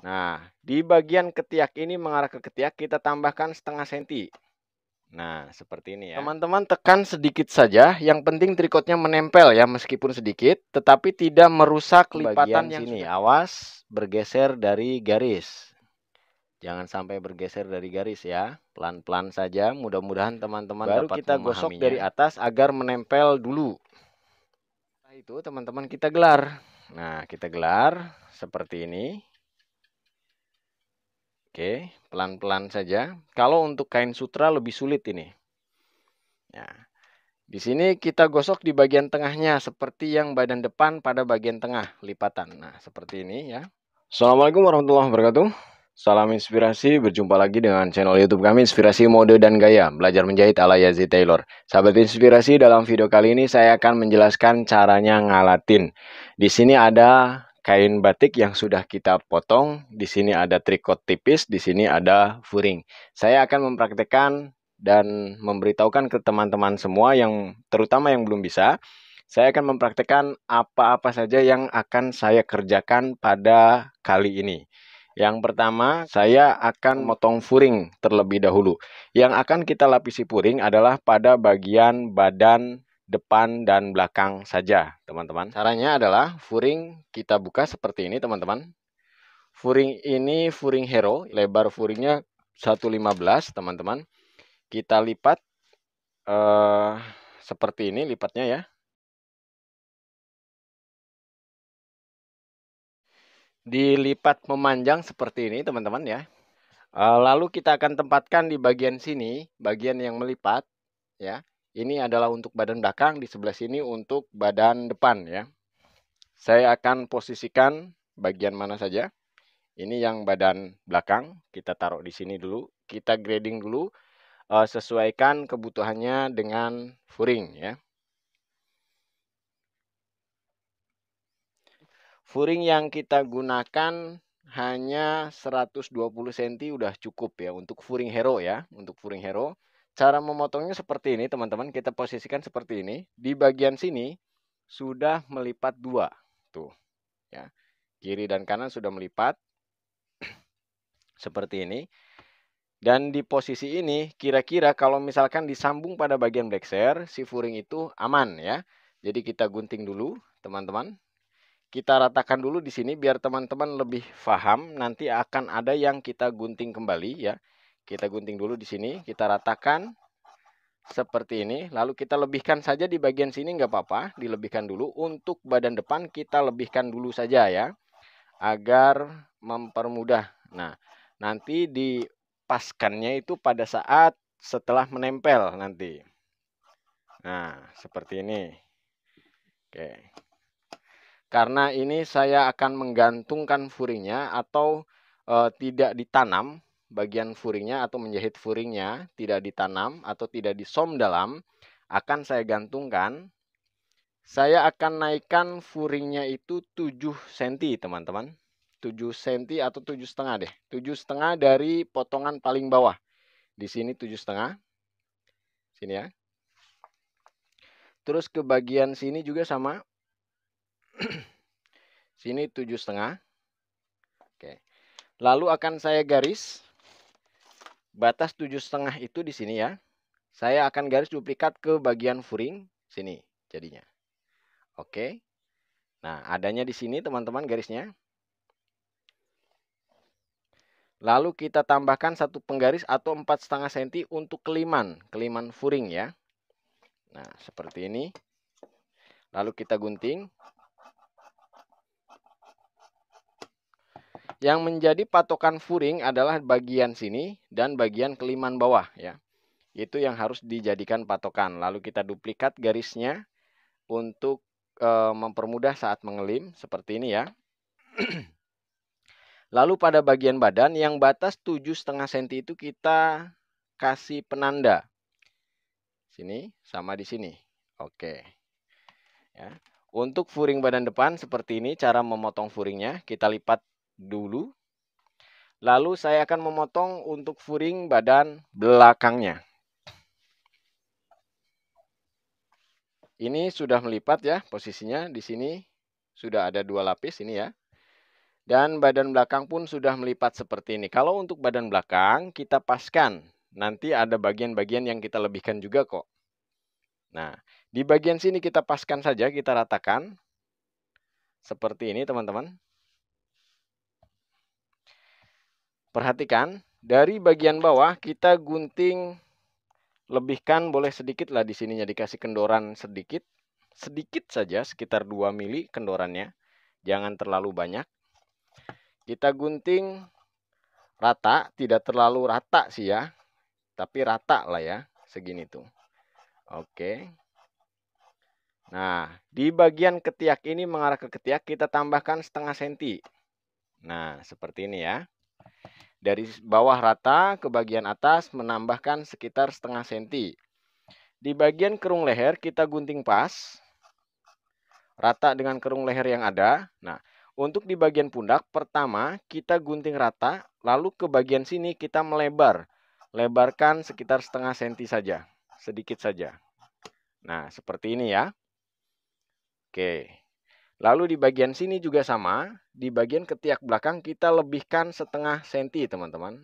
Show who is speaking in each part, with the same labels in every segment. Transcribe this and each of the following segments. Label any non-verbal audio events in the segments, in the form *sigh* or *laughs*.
Speaker 1: Nah, di bagian ketiak ini mengarah ke ketiak kita tambahkan setengah senti. Nah, seperti ini ya. Teman-teman tekan sedikit saja. Yang penting trikotnya menempel ya meskipun sedikit, tetapi tidak merusak lipatan yang sini. Sudah... Awas bergeser dari garis. Jangan sampai bergeser dari garis ya. Pelan-pelan saja. Mudah-mudahan teman-teman Baru kita gosok dari atas agar menempel dulu. Nah, itu teman-teman kita gelar. Nah, kita gelar seperti ini. Oke, pelan-pelan saja. Kalau untuk kain sutra lebih sulit ini. Ya. di sini kita gosok di bagian tengahnya seperti yang badan depan pada bagian tengah lipatan. Nah, seperti ini ya. Assalamualaikum warahmatullahi wabarakatuh. Salam inspirasi, berjumpa lagi dengan channel YouTube kami Inspirasi Mode dan Gaya, belajar menjahit ala Yazid Taylor. Sahabat inspirasi, dalam video kali ini saya akan menjelaskan caranya ngalatin. Di sini ada kain batik yang sudah kita potong. Di sini ada trikot tipis, di sini ada furing. Saya akan mempraktekkan dan memberitahukan ke teman-teman semua yang terutama yang belum bisa. Saya akan mempraktekkan apa-apa saja yang akan saya kerjakan pada kali ini. Yang pertama, saya akan motong furing terlebih dahulu. Yang akan kita lapisi furing adalah pada bagian badan depan dan belakang saja, teman-teman. Caranya adalah furing kita buka seperti ini, teman-teman. Furing ini furing hero, lebar furingnya 115, teman-teman. Kita lipat uh, seperti ini lipatnya ya. Dilipat memanjang seperti ini, teman-teman ya. Eh, lalu kita akan tempatkan di bagian sini, bagian yang melipat ya ini adalah untuk badan belakang, di sebelah sini untuk badan depan ya. Saya akan posisikan bagian mana saja. Ini yang badan belakang, kita taruh di sini dulu. Kita grading dulu, eh, sesuaikan kebutuhannya dengan furing ya. Furing yang kita gunakan hanya 120 cm udah cukup ya untuk furing hero ya, untuk furing hero. Cara memotongnya seperti ini teman-teman. Kita posisikan seperti ini. Di bagian sini sudah melipat dua. Tuh. ya Kiri dan kanan sudah melipat. *clears throat* seperti ini. Dan di posisi ini kira-kira kalau misalkan disambung pada bagian black share, si furing itu aman ya. Jadi kita gunting dulu teman-teman. Kita ratakan dulu di sini biar teman-teman lebih paham. Nanti akan ada yang kita gunting kembali ya. Kita gunting dulu di sini, kita ratakan seperti ini. Lalu kita lebihkan saja di bagian sini nggak apa-apa, dilebihkan dulu. Untuk badan depan kita lebihkan dulu saja ya, agar mempermudah. Nah, nanti dipaskannya itu pada saat setelah menempel nanti. Nah, seperti ini. Oke. Karena ini saya akan menggantungkan furinya atau e, tidak ditanam bagian furingnya atau menjahit furingnya tidak ditanam atau tidak disom dalam, akan saya gantungkan. Saya akan naikkan furingnya itu 7 cm, teman-teman. 7 cm atau tujuh setengah deh. tujuh setengah dari potongan paling bawah. Di sini tujuh setengah. Sini ya. Terus ke bagian sini juga sama. *clears throat* sini tujuh setengah. Oke. Lalu akan saya garis Batas tujuh setengah itu di sini ya. Saya akan garis duplikat ke bagian furing sini jadinya. Oke. Nah, adanya di sini teman-teman garisnya. Lalu kita tambahkan satu penggaris atau empat setengah senti untuk keliman, keliman furing ya. Nah, seperti ini. Lalu kita gunting. Yang menjadi patokan furing adalah bagian sini dan bagian keliman bawah ya. Itu yang harus dijadikan patokan. Lalu kita duplikat garisnya untuk e, mempermudah saat mengelim seperti ini ya. *clears throat* Lalu pada bagian badan yang batas 7,5 cm itu kita kasih penanda. Sini sama di sini. Oke. Ya. Untuk furing badan depan seperti ini cara memotong furingnya. Kita lipat dulu. Lalu saya akan memotong untuk furing badan belakangnya. Ini sudah melipat ya posisinya di sini sudah ada dua lapis ini ya. Dan badan belakang pun sudah melipat seperti ini. Kalau untuk badan belakang kita paskan. Nanti ada bagian-bagian yang kita lebihkan juga kok. Nah, di bagian sini kita paskan saja, kita ratakan. Seperti ini teman-teman. Perhatikan, dari bagian bawah kita gunting lebihkan boleh sedikit lah di sininya dikasih kendoran sedikit. Sedikit saja sekitar 2 mili kendorannya. Jangan terlalu banyak. Kita gunting rata, tidak terlalu rata sih ya. Tapi rata lah ya, segini tuh. Oke. Nah, di bagian ketiak ini mengarah ke ketiak kita tambahkan setengah senti. Nah, seperti ini ya. Dari bawah rata ke bagian atas menambahkan sekitar setengah senti. Di bagian kerung leher kita gunting pas, rata dengan kerung leher yang ada. Nah, untuk di bagian pundak, pertama kita gunting rata, lalu ke bagian sini kita melebar. Lebarkan sekitar setengah senti saja, sedikit saja. Nah, seperti ini ya. Oke. Lalu di bagian sini juga sama, di bagian ketiak belakang kita lebihkan setengah senti teman-teman.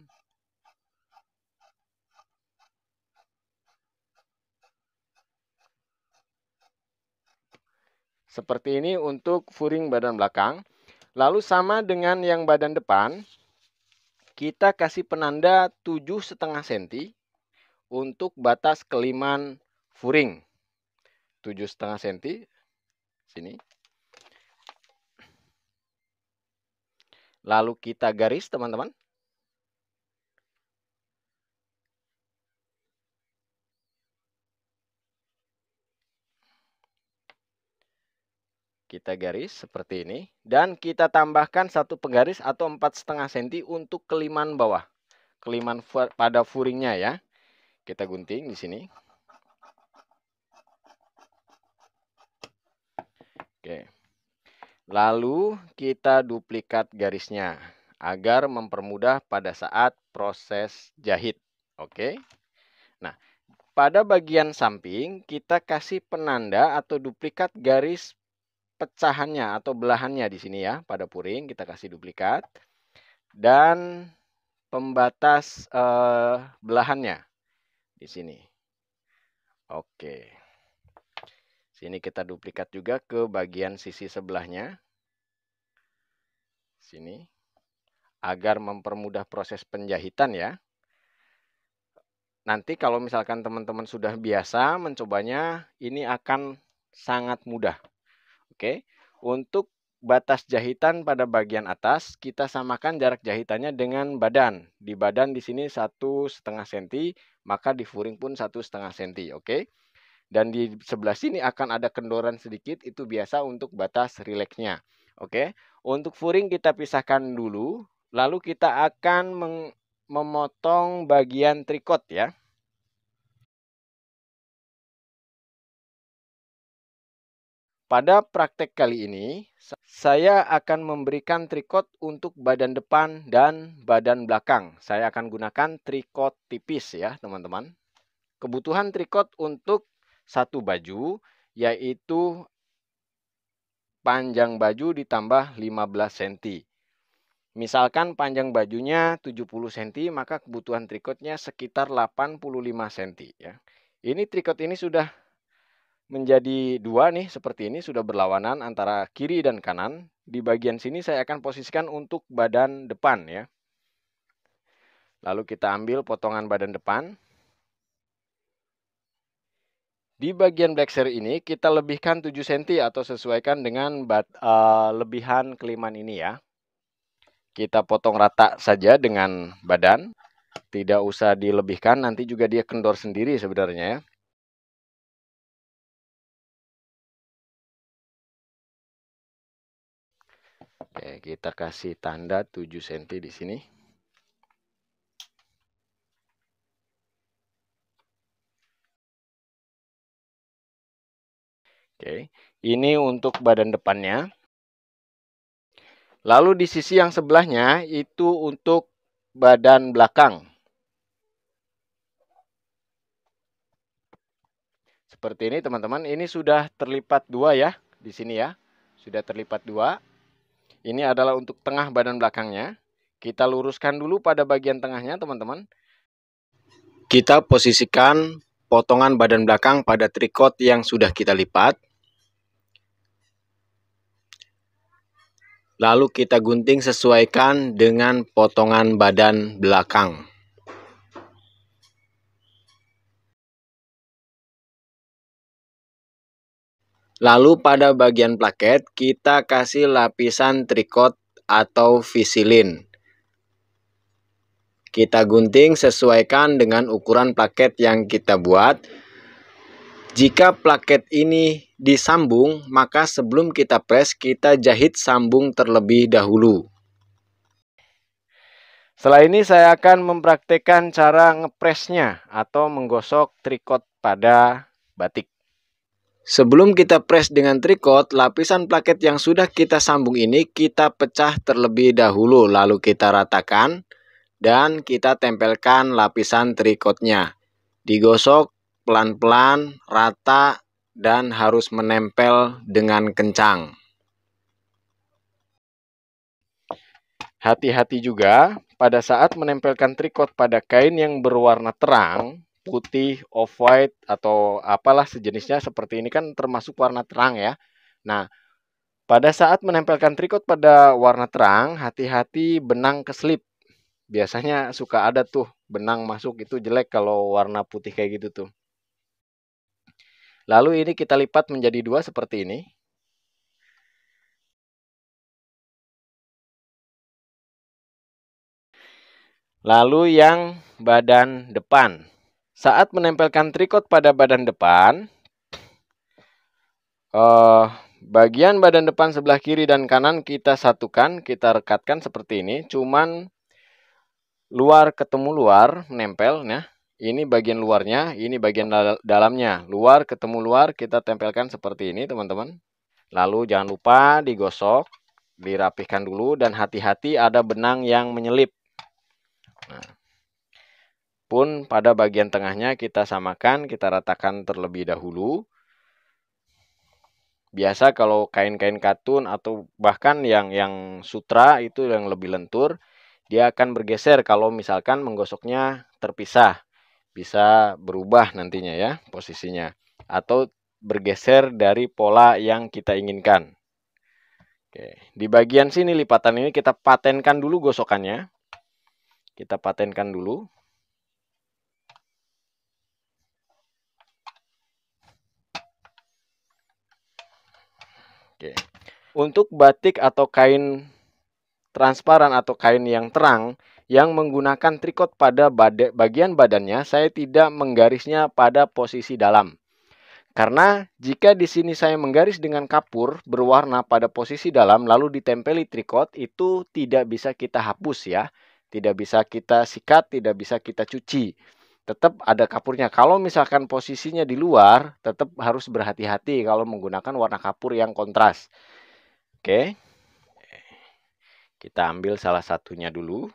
Speaker 1: Seperti ini untuk furing badan belakang. Lalu sama dengan yang badan depan, kita kasih penanda 7,5 cm untuk batas keliman furing. 7,5 cm, sini. Lalu kita garis, teman-teman. Kita garis seperti ini. Dan kita tambahkan satu penggaris atau empat setengah cm untuk keliman bawah. Keliman pada furingnya ya. Kita gunting di sini. Oke. Okay. Lalu kita duplikat garisnya agar mempermudah pada saat proses jahit. Oke. Nah, pada bagian samping kita kasih penanda atau duplikat garis pecahannya atau belahannya di sini ya. Pada puring kita kasih duplikat dan pembatas eh, belahannya di sini. Oke. Sini kita duplikat juga ke bagian sisi sebelahnya. Sini. Agar mempermudah proses penjahitan ya. Nanti kalau misalkan teman-teman sudah biasa mencobanya, ini akan sangat mudah. Oke. Untuk batas jahitan pada bagian atas, kita samakan jarak jahitannya dengan badan. Di badan di sini satu setengah senti, maka di furing pun satu setengah senti. Oke. Dan di sebelah sini akan ada kendoran sedikit, itu biasa untuk batas rileksnya. Oke, untuk furing kita pisahkan dulu, lalu kita akan memotong bagian trikot ya. Pada praktek kali ini, saya akan memberikan trikot untuk badan depan dan badan belakang. Saya akan gunakan trikot tipis ya, teman-teman. Kebutuhan trikot untuk satu baju yaitu panjang baju ditambah 15 cm. Misalkan panjang bajunya 70 cm, maka kebutuhan trikotnya sekitar 85 cm. Ya. Ini trikot ini sudah menjadi dua nih, seperti ini sudah berlawanan antara kiri dan kanan. Di bagian sini saya akan posisikan untuk badan depan ya. Lalu kita ambil potongan badan depan. Di bagian black blackser ini kita lebihkan 7 cm atau sesuaikan dengan bat, uh, lebihan keliman ini ya. Kita potong rata saja dengan badan. Tidak usah dilebihkan, nanti juga dia kendor sendiri sebenarnya ya.
Speaker 2: Oke, kita kasih tanda 7 cm di sini.
Speaker 1: Oke, ini untuk badan depannya. Lalu di sisi yang sebelahnya itu untuk badan belakang. Seperti ini teman-teman, ini sudah terlipat dua ya di sini ya. Sudah terlipat dua. Ini adalah untuk tengah badan belakangnya. Kita luruskan dulu pada bagian tengahnya teman-teman. Kita posisikan potongan badan belakang pada trikot yang sudah kita lipat. Lalu kita gunting sesuaikan dengan potongan badan belakang. Lalu pada bagian plaket kita kasih lapisan trikot atau visilin. Kita gunting sesuaikan dengan ukuran plaket yang kita buat. Jika plaket ini disambung, maka sebelum kita press, kita jahit sambung terlebih dahulu. Setelah ini saya akan mempraktekkan cara ngepresnya atau menggosok trikot pada batik. Sebelum kita press dengan trikot, lapisan plaket yang sudah kita sambung ini kita pecah terlebih dahulu lalu kita ratakan dan kita tempelkan lapisan trikotnya. Digosok pelan-pelan, rata, dan harus menempel dengan kencang. Hati-hati juga pada saat menempelkan trikot pada kain yang berwarna terang, putih, off-white, atau apalah sejenisnya seperti ini kan termasuk warna terang ya. Nah, pada saat menempelkan trikot pada warna terang, hati-hati benang keselip. Biasanya suka ada tuh benang masuk itu jelek kalau warna putih kayak gitu tuh. Lalu ini kita lipat menjadi dua seperti ini. Lalu yang badan depan. Saat menempelkan trikot pada badan depan, eh, bagian badan depan sebelah kiri dan kanan kita satukan, kita rekatkan seperti ini. Cuman luar ketemu luar, menempel. Ya ini bagian luarnya, ini bagian dal dalamnya. Luar ketemu luar kita tempelkan seperti ini teman-teman. Lalu jangan lupa digosok, dirapihkan dulu dan hati-hati ada benang yang menyelip. Nah. Pun pada bagian tengahnya kita samakan, kita ratakan terlebih dahulu. Biasa kalau kain-kain katun atau bahkan yang yang sutra itu yang lebih lentur, dia akan bergeser kalau misalkan menggosoknya terpisah bisa berubah nantinya ya posisinya atau bergeser dari pola yang kita inginkan. Oke, di bagian sini lipatan ini kita patenkan dulu gosokannya. Kita patenkan dulu. Oke. Untuk batik atau kain transparan atau kain yang terang yang menggunakan trikot pada bad bagian badannya, saya tidak menggarisnya pada posisi dalam. Karena jika di sini saya menggaris dengan kapur berwarna pada posisi dalam lalu ditempeli trikot itu tidak bisa kita hapus ya. Tidak bisa kita sikat, tidak bisa kita cuci tetap ada kapurnya. Kalau misalkan posisinya di luar, tetap harus berhati-hati kalau menggunakan warna kapur yang kontras. Oke. Kita ambil salah satunya dulu.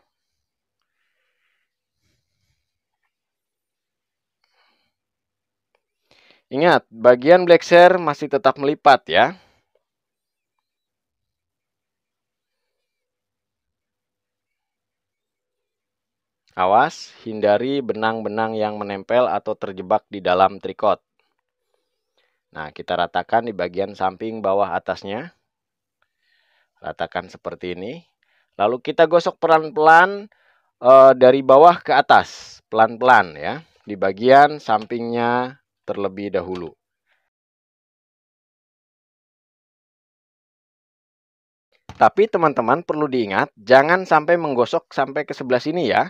Speaker 1: Ingat, bagian black share masih tetap melipat ya. Awas, hindari benang-benang yang menempel atau terjebak di dalam trikot. Nah, kita ratakan di bagian samping bawah atasnya. Ratakan seperti ini. Lalu kita gosok pelan-pelan e, dari bawah ke atas, pelan-pelan ya, di bagian sampingnya terlebih dahulu
Speaker 2: Tapi teman-teman perlu diingat, jangan
Speaker 1: sampai menggosok sampai ke sebelah sini ya.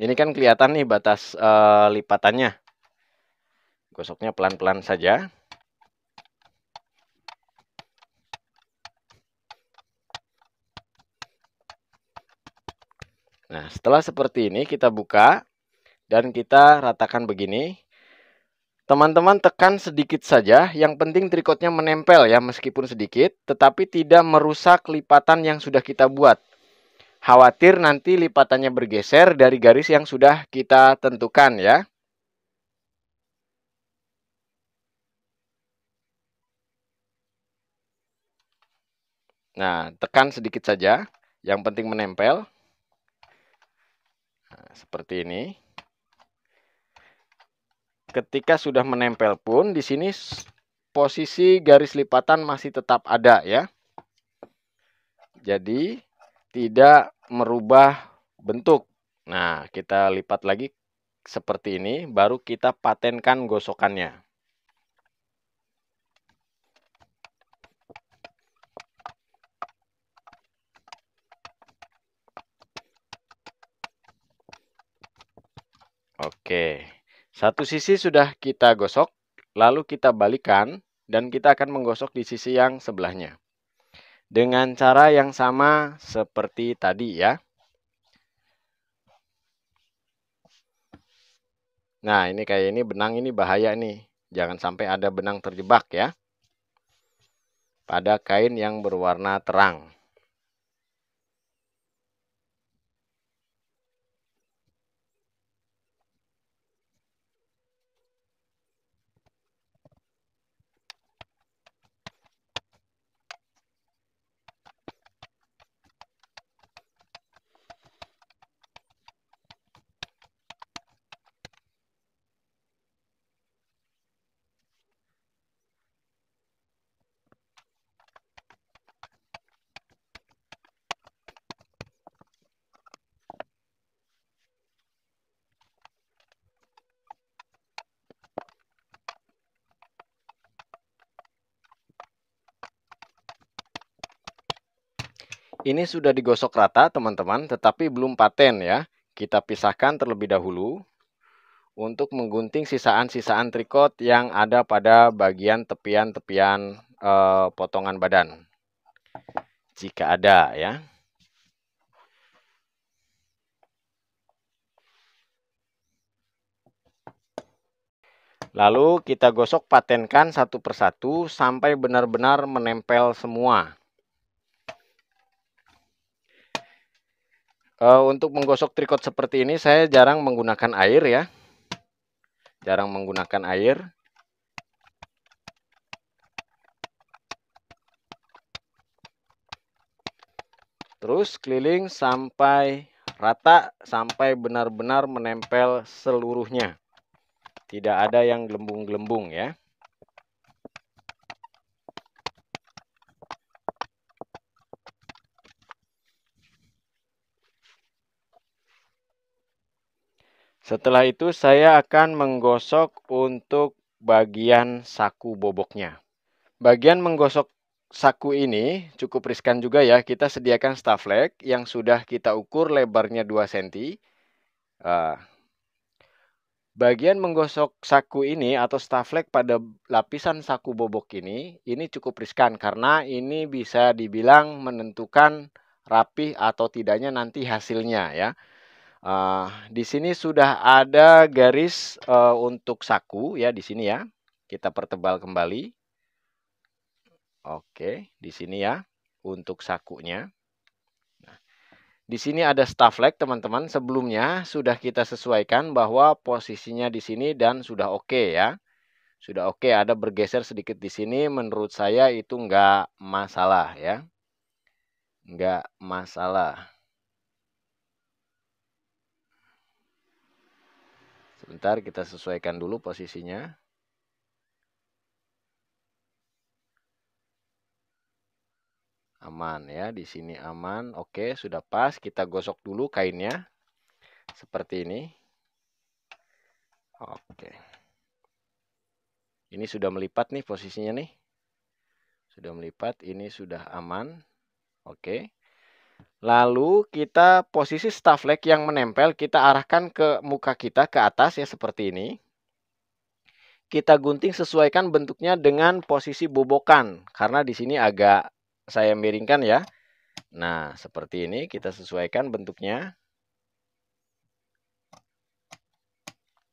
Speaker 1: Ini kan kelihatan nih batas uh, lipatannya. Gosoknya pelan-pelan saja. Nah, setelah seperti ini kita buka. Dan kita ratakan begini. Teman-teman tekan sedikit saja, yang penting trikotnya menempel ya meskipun sedikit, tetapi tidak merusak lipatan yang sudah kita buat. Khawatir nanti lipatannya bergeser dari garis yang sudah kita tentukan ya. Nah, tekan sedikit saja, yang penting menempel. Nah, seperti ini ketika sudah menempel pun di sini posisi garis lipatan masih tetap ada ya. Jadi tidak merubah bentuk. Nah, kita lipat lagi seperti ini baru kita patenkan gosokannya. Oke. Satu sisi sudah kita gosok, lalu kita balikan dan kita akan menggosok di sisi yang sebelahnya. Dengan cara yang sama seperti tadi ya. Nah, ini kayak ini benang ini bahaya nih. Jangan sampai ada benang terjebak ya. Pada kain yang berwarna terang. Ini sudah digosok rata teman-teman, tetapi belum paten ya. Kita pisahkan terlebih dahulu untuk menggunting sisaan-sisaan trikot yang ada pada bagian tepian-tepian eh, potongan badan. Jika ada ya. Lalu kita gosok patenkan satu persatu sampai benar-benar menempel semua. Eh, untuk menggosok trikot seperti ini saya jarang menggunakan air ya. Jarang menggunakan air. Terus keliling sampai rata sampai benar-benar menempel seluruhnya. Tidak ada yang gelembung-gelembung ya. Setelah itu saya akan menggosok untuk bagian saku boboknya. Bagian menggosok saku ini cukup riskan juga ya. Kita sediakan staflek yang sudah kita ukur lebarnya 2 cm. Ah. bagian menggosok saku ini atau staflek pada lapisan saku bobok ini, ini cukup riskan karena ini bisa dibilang menentukan rapih atau tidaknya nanti hasilnya ya. Uh, di sini sudah ada garis uh, untuk saku ya di sini ya. Kita pertebal kembali. Oke, di sini ya untuk sakunya. Nah, di sini ada staff leg teman-teman. Sebelumnya sudah kita sesuaikan bahwa posisinya di sini dan sudah oke okay, ya. Sudah oke, okay, ada bergeser sedikit di sini. Menurut saya itu nggak masalah ya. Nggak masalah. Bentar kita sesuaikan dulu posisinya. Aman ya, di sini aman. Oke, sudah pas. Kita gosok dulu kainnya seperti ini. Oke. Ini sudah melipat nih posisinya nih. Sudah melipat, ini sudah aman. Oke. Lalu kita posisi staff leg yang menempel kita arahkan ke muka kita ke atas ya seperti ini. Kita gunting sesuaikan bentuknya dengan posisi bobokan karena di sini agak saya miringkan ya. Nah, seperti ini kita sesuaikan bentuknya.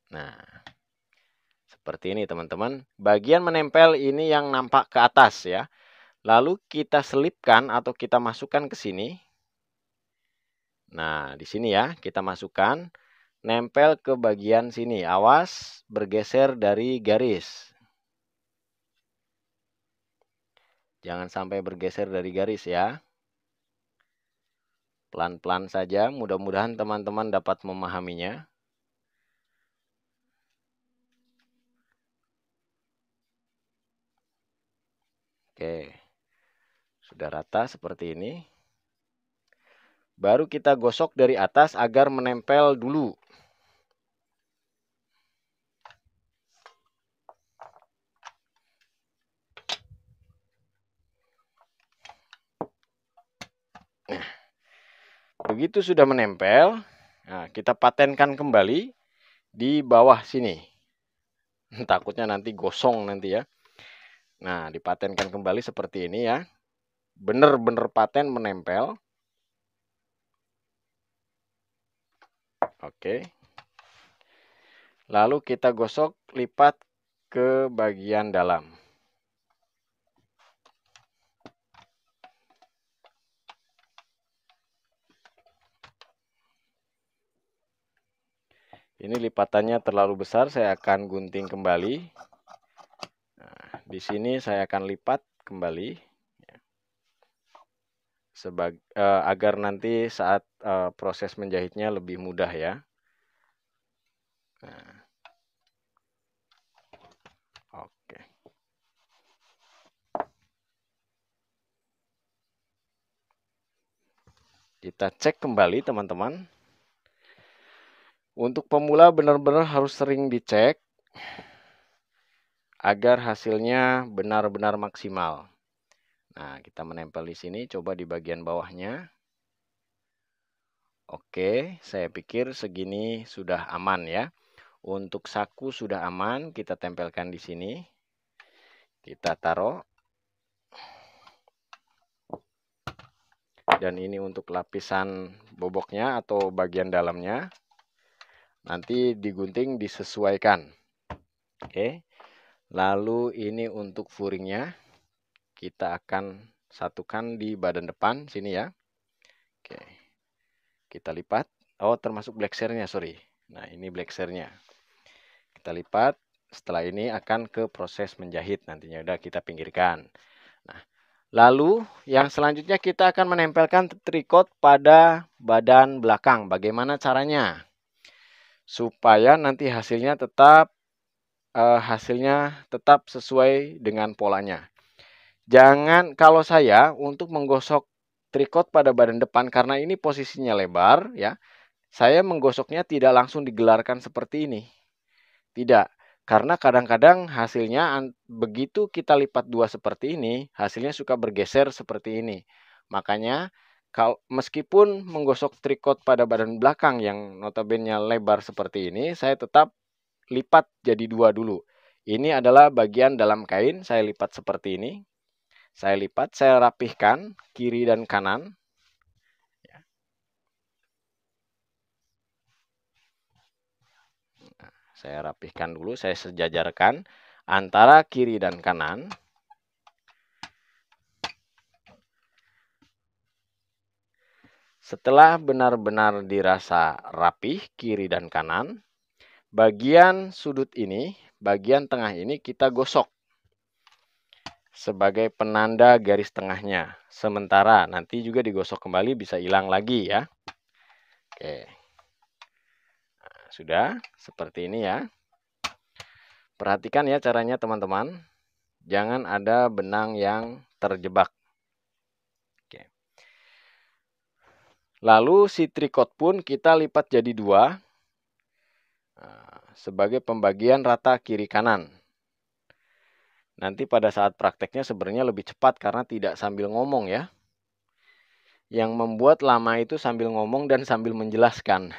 Speaker 1: Nah, seperti ini teman-teman. Bagian menempel ini yang nampak ke atas ya. Lalu kita selipkan atau kita masukkan ke sini Nah, di sini ya kita masukkan nempel ke bagian sini. Awas bergeser dari garis. Jangan sampai bergeser dari garis ya. Pelan-pelan saja, mudah-mudahan teman-teman dapat memahaminya. Oke. Sudah rata seperti ini. Baru kita gosok dari atas agar menempel dulu. Nah, begitu sudah menempel, nah, kita patenkan kembali di bawah sini. *laughs* Takutnya nanti gosong nanti ya. Nah, dipatenkan kembali seperti ini ya. Benar-benar paten menempel. Oke. Lalu kita gosok lipat ke bagian dalam. Ini lipatannya terlalu besar, saya akan gunting kembali. Nah, di sini saya akan lipat kembali sebag uh, agar nanti saat uh, proses menjahitnya lebih mudah ya. Nah. Oke. Kita cek kembali teman-teman. Untuk pemula benar-benar harus sering dicek agar hasilnya benar-benar maksimal. Nah, kita menempel di sini, coba di bagian bawahnya. Oke, saya pikir segini sudah aman ya. Untuk saku sudah aman, kita tempelkan di sini. Kita taruh. Dan ini untuk lapisan boboknya atau bagian dalamnya. Nanti digunting disesuaikan. Oke. Lalu ini untuk furingnya kita akan satukan di badan depan sini ya. Oke. Kita lipat. Oh, termasuk black share-nya, sorry. Nah, ini black share-nya. Kita lipat. Setelah ini akan ke proses menjahit nantinya udah kita pinggirkan. Nah, lalu yang selanjutnya kita akan menempelkan tricot pada badan belakang. Bagaimana caranya? Supaya nanti hasilnya tetap uh, hasilnya tetap sesuai dengan polanya. Jangan kalau saya untuk menggosok trikot pada badan depan karena ini posisinya lebar ya. Saya menggosoknya tidak langsung digelarkan seperti ini. Tidak, karena kadang-kadang hasilnya begitu kita lipat dua seperti ini, hasilnya suka bergeser seperti ini. Makanya kalau meskipun menggosok trikot pada badan belakang yang notabene lebar seperti ini, saya tetap lipat jadi dua dulu. Ini adalah bagian dalam kain, saya lipat seperti ini. Saya lipat, saya rapihkan kiri dan kanan. saya rapihkan dulu, saya sejajarkan antara kiri dan kanan. Setelah benar-benar dirasa rapih kiri dan kanan, bagian sudut ini, bagian tengah ini kita gosok sebagai penanda garis tengahnya. Sementara nanti juga digosok kembali bisa hilang lagi ya. Oke. Nah, sudah seperti ini ya. Perhatikan ya caranya teman-teman. Jangan ada benang yang terjebak. Oke. Lalu si trikot pun kita lipat jadi dua nah, sebagai pembagian rata kiri kanan. Nanti pada saat prakteknya sebenarnya lebih cepat karena tidak sambil ngomong ya. Yang membuat lama itu sambil ngomong dan sambil menjelaskan.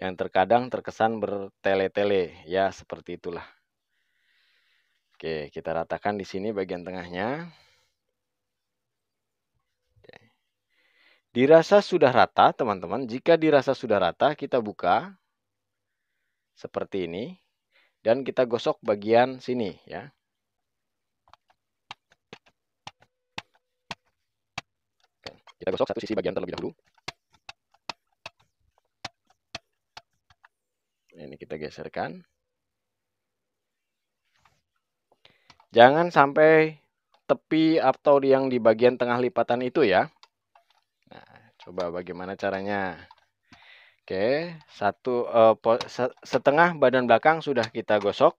Speaker 1: Yang terkadang terkesan bertele-tele, ya seperti itulah. Oke, kita ratakan di sini bagian tengahnya. Dirasa sudah rata, teman-teman. Jika dirasa sudah rata, kita buka seperti ini dan kita gosok bagian sini ya. Kita gosok satu sisi bagian terlebih dahulu. Ini kita geserkan. Jangan sampai tepi atau yang di bagian tengah lipatan itu ya. Nah, coba bagaimana caranya. Oke, satu uh, setengah badan belakang sudah kita gosok.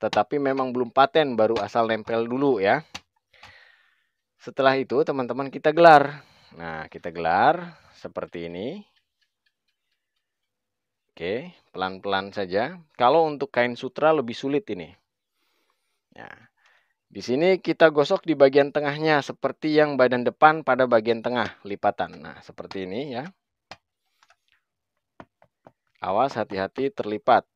Speaker 1: Tetapi memang belum paten, baru asal nempel dulu ya. Setelah itu teman-teman kita gelar. Nah, kita gelar seperti ini. Oke, pelan-pelan saja. Kalau untuk kain sutra lebih sulit ini. Ya. Di sini kita gosok di bagian tengahnya seperti yang badan depan pada bagian tengah lipatan. Nah, seperti ini ya. Awas hati-hati terlipat.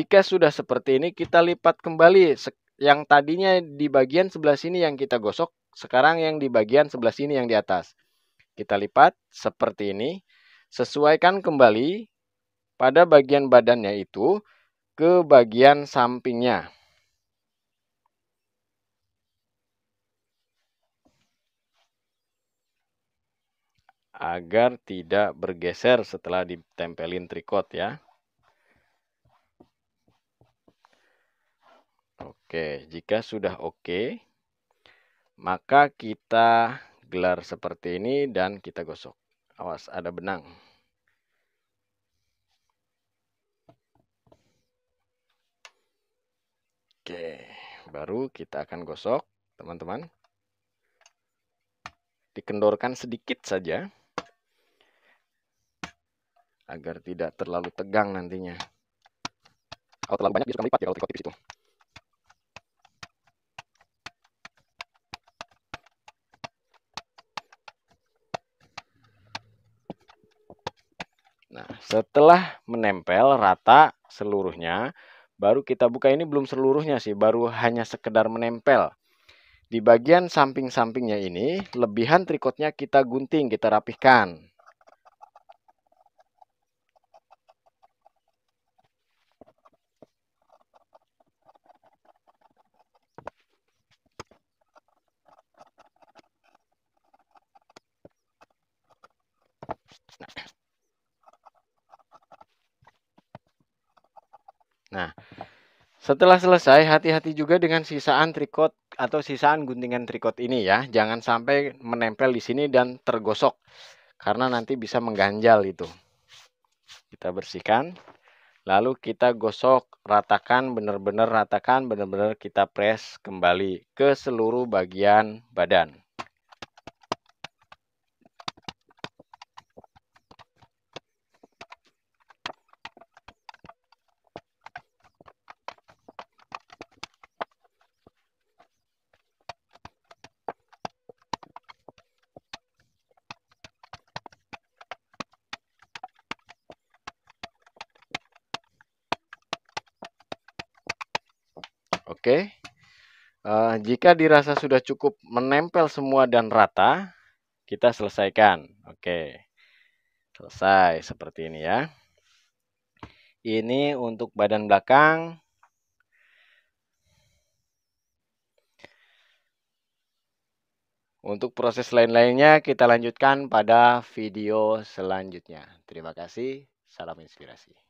Speaker 1: Jika sudah seperti ini, kita lipat kembali yang tadinya di bagian sebelah sini yang kita gosok, sekarang yang di bagian sebelah sini yang di atas. Kita lipat seperti ini, sesuaikan kembali pada bagian badannya itu ke bagian sampingnya. Agar tidak bergeser setelah ditempelin trikot ya. Oke, jika sudah oke, maka kita gelar seperti ini dan kita gosok. Awas, ada benang. Oke, baru kita akan gosok, teman-teman. Dikendorkan sedikit saja agar tidak terlalu tegang nantinya. Kalau terlalu banyak bisa melipat ya kalau tipis itu. Nah, setelah menempel rata seluruhnya, baru kita buka ini belum seluruhnya sih, baru hanya sekedar menempel. Di bagian samping-sampingnya ini, lebihan trikotnya kita gunting, kita rapihkan. Nah, setelah selesai, hati-hati juga dengan sisaan trikot atau sisaan guntingan trikot ini ya. Jangan sampai menempel di sini dan tergosok. Karena nanti bisa mengganjal itu. Kita bersihkan. Lalu kita gosok, ratakan, benar-benar ratakan, benar-benar kita press kembali ke seluruh bagian badan. Oke. Uh, jika dirasa sudah cukup menempel semua dan rata, kita selesaikan. Oke. Selesai seperti ini ya. Ini untuk badan belakang. Untuk proses lain-lainnya kita lanjutkan pada video selanjutnya. Terima kasih, salam inspirasi.